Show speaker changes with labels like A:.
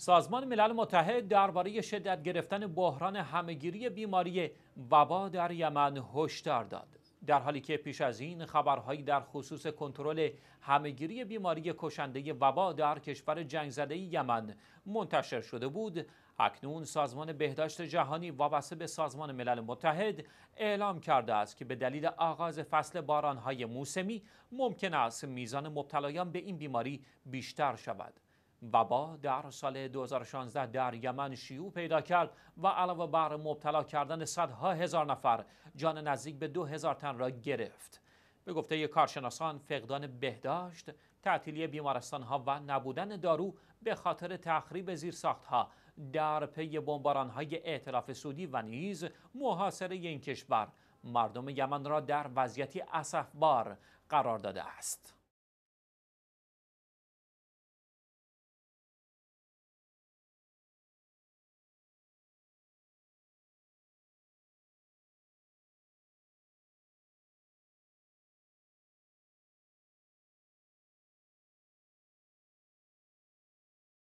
A: سازمان ملل متحد درباره شدت گرفتن بحران همگیری بیماری وبا در یمن هشدار داد در حالی که پیش از این خبرهایی در خصوص کنترل همگیری بیماری کشنده وبا در کشور جنگزده یمن منتشر شده بود اکنون سازمان بهداشت جهانی وابسته به سازمان ملل متحد اعلام کرده است که به دلیل آغاز فصل بارانهای موسمی ممکن است میزان مبتلایان به این بیماری بیشتر شود وبا در سال 2016 در یمن شیوع پیدا کرد و علاوه بر مبتلا کردن صدها هزار نفر جان نزدیک به دو تن را گرفت به گفته کارشناسان فقدان بهداشت تعطیلی بیمارستان ها و نبودن دارو به خاطر تخریب زیرساخت ها در پی بمباران های اعتلاف سودی و نیز محاصره این کشور مردم یمن را در وضعیتی اسفبار قرار داده است